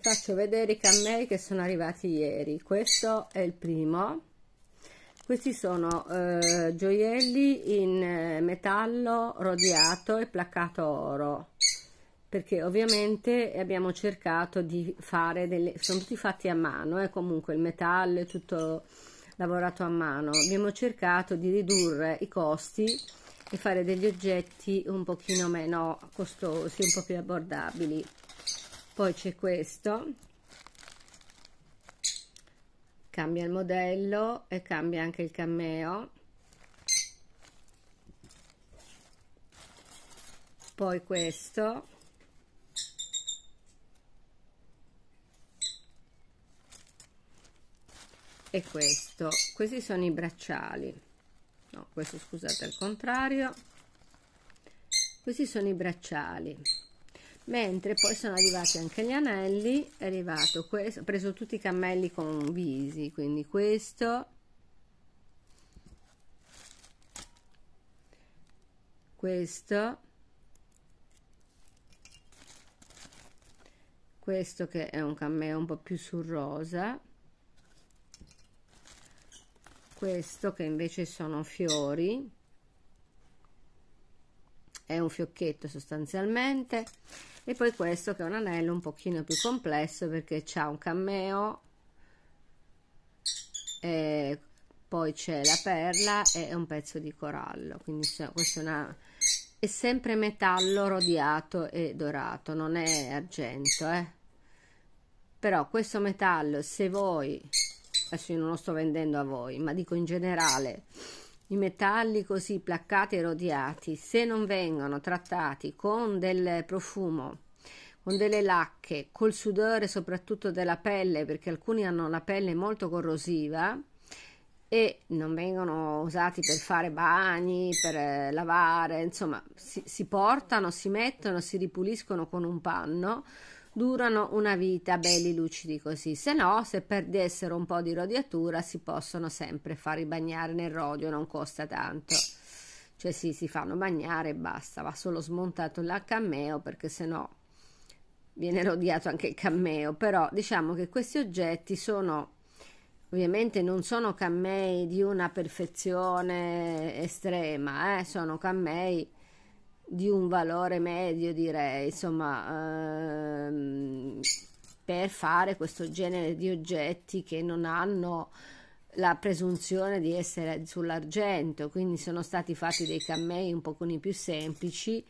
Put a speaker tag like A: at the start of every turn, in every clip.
A: vi faccio vedere i cammelli che sono arrivati ieri questo è il primo questi sono eh, gioielli in eh, metallo rodiato e placcato oro perché ovviamente abbiamo cercato di fare delle sono tutti fatti a mano eh, comunque il metallo è tutto lavorato a mano abbiamo cercato di ridurre i costi e fare degli oggetti un pochino meno costosi un po' più abbordabili poi c'è questo cambia il modello e cambia anche il cameo poi questo e questo questi sono i bracciali no questo scusate al contrario questi sono i bracciali mentre poi sono arrivati anche gli anelli è arrivato questo ho preso tutti i cammelli con visi quindi questo questo questo che è un cammello un po' più sul rosa questo che invece sono fiori è un fiocchetto sostanzialmente e poi questo che è un anello un pochino più complesso perché c'ha un cameo e poi c'è la perla e un pezzo di corallo quindi questo è, una, è sempre metallo rodiato e dorato non è argento eh? però questo metallo se voi adesso io non lo sto vendendo a voi ma dico in generale i metalli così placcati e rodiati, se non vengono trattati con del profumo, con delle lacche, col sudore soprattutto della pelle, perché alcuni hanno la pelle molto corrosiva e non vengono usati per fare bagni, per eh, lavare, insomma, si, si portano, si mettono, si ripuliscono con un panno durano una vita belli lucidi così, se no se perdessero un po' di rodiatura si possono sempre far bagnare nel rodio, non costa tanto. Cioè sì, si fanno bagnare e basta, va solo smontato il cammeo perché se no viene rodiato anche il cammeo, però diciamo che questi oggetti sono ovviamente non sono cammei di una perfezione estrema, eh? sono cammei di un valore medio direi insomma ehm, per fare questo genere di oggetti che non hanno la presunzione di essere sull'argento quindi sono stati fatti dei cammei un po' con i più semplici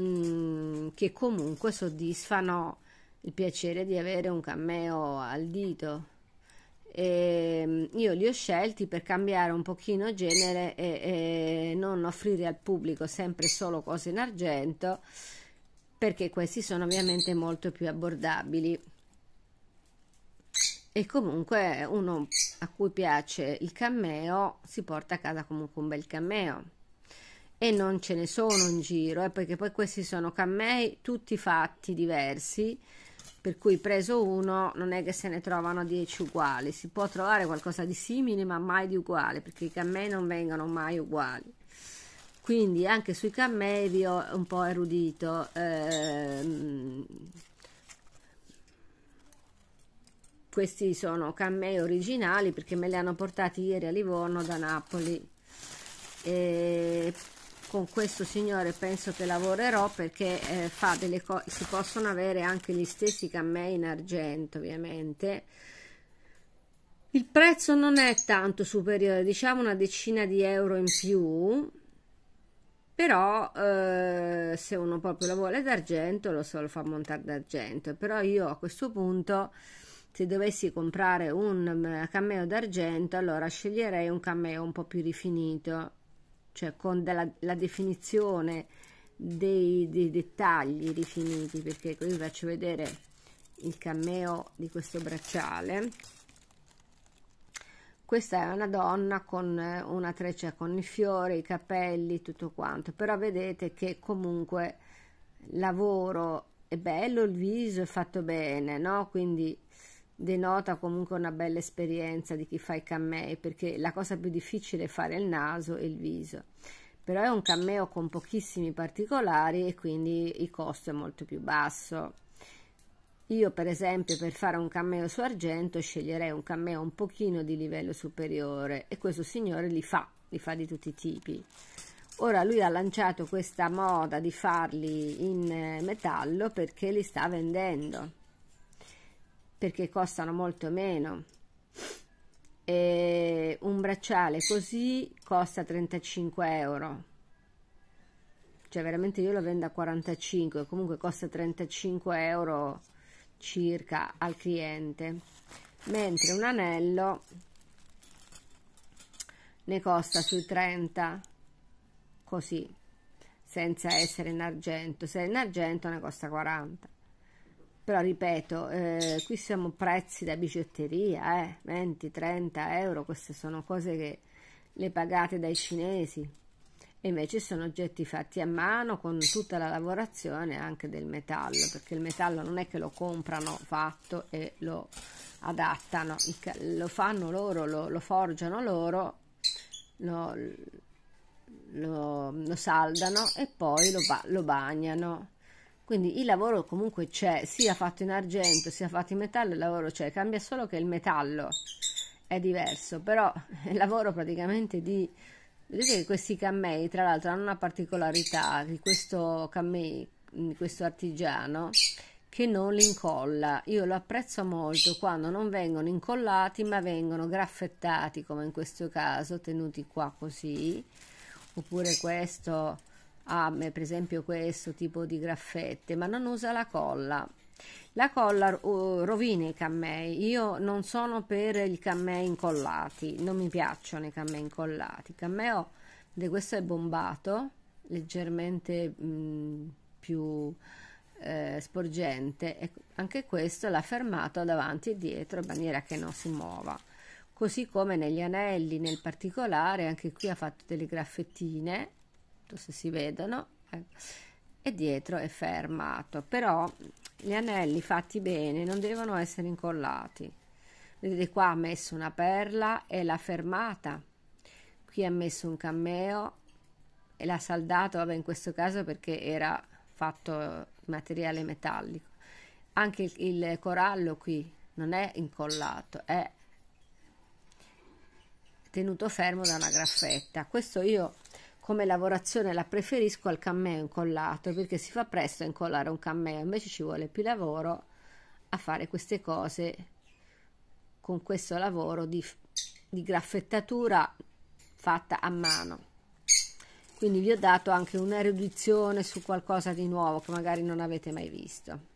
A: mm, che comunque soddisfano il piacere di avere un cameo al dito e ehm, io li ho scelti per cambiare un pochino genere e, e non offrire al pubblico sempre solo cose in argento perché questi sono ovviamente molto più abbordabili e comunque uno a cui piace il cameo si porta a casa comunque un bel cameo e non ce ne sono in giro eh, perché poi questi sono camei tutti fatti diversi per cui preso uno non è che se ne trovano 10 uguali, si può trovare qualcosa di simile ma mai di uguale, perché i cammei non vengono mai uguali. Quindi anche sui cammei vi ho un po' erudito. Eh, questi sono cammei originali perché me li hanno portati ieri a Livorno da Napoli. E con questo signore penso che lavorerò perché eh, fa delle cose si possono avere anche gli stessi cammei in argento ovviamente il prezzo non è tanto superiore diciamo una decina di euro in più però eh, se uno proprio lo vuole d'argento lo, so, lo fa montare d'argento però io a questo punto se dovessi comprare un eh, cameo d'argento allora sceglierei un cameo un po' più rifinito cioè con della, la definizione dei, dei, dettagli rifiniti, perché così vi faccio vedere il cameo di questo bracciale. Questa è una donna con eh, una treccia con i fiori, i capelli, tutto quanto, però vedete che comunque lavoro è bello, il viso è fatto bene, no? Quindi denota comunque una bella esperienza di chi fa i cammei perché la cosa più difficile è fare il naso e il viso però è un cameo con pochissimi particolari e quindi il costo è molto più basso io per esempio per fare un cameo su argento sceglierei un cameo un pochino di livello superiore e questo signore li fa, li fa di tutti i tipi Ora lui ha lanciato questa moda di farli in eh, metallo perché li sta vendendo perché costano molto meno. E un bracciale così costa 35 euro. Cioè veramente io lo vendo a 45, comunque costa 35 euro circa al cliente. Mentre un anello ne costa sui 30 così senza essere in argento se è in argento ne costa 40 però ripeto eh, qui siamo prezzi da bigiotteria eh, 20 30 euro queste sono cose che le pagate dai cinesi e invece sono oggetti fatti a mano con tutta la lavorazione anche del metallo perché il metallo non è che lo comprano fatto e lo adattano lo fanno loro lo, lo forgiano loro lo, lo, lo, saldano e poi lo, lo bagnano quindi il lavoro comunque c'è, sia fatto in argento sia fatto in metallo, il lavoro c'è, cambia solo che il metallo è diverso, però il lavoro praticamente di... Vedete che questi cammei tra l'altro hanno una particolarità di questo cammei, di questo artigiano, che non li incolla. Io lo apprezzo molto quando non vengono incollati ma vengono graffettati come in questo caso, tenuti qua così, oppure questo ha ah, per esempio questo tipo di graffette, ma non usa la colla. La colla rovina i cammei, io non sono per i cammei incollati, non mi piacciono i cammei incollati. Il cammeo, questo è bombato, leggermente mh, più eh, sporgente, e anche questo l'ha fermato davanti e dietro in maniera che non si muova. Così come negli anelli, nel particolare, anche qui ha fatto delle graffettine Certo, se si vedono ecco. e dietro è fermato però gli anelli fatti bene non devono essere incollati vedete qua ha messo una perla e l'ha fermata qui ha messo un cameo e l'ha saldato vabbè in questo caso perché era fatto materiale metallico anche il, il corallo qui non è incollato è tenuto fermo da una graffetta questo io come lavorazione la preferisco al cameo incollato perché si fa presto a incollare un cameo invece ci vuole più lavoro a fare queste cose con questo lavoro di, di graffettatura fatta a mano. Quindi vi ho dato anche un'erudizione su qualcosa di nuovo che magari non avete mai visto.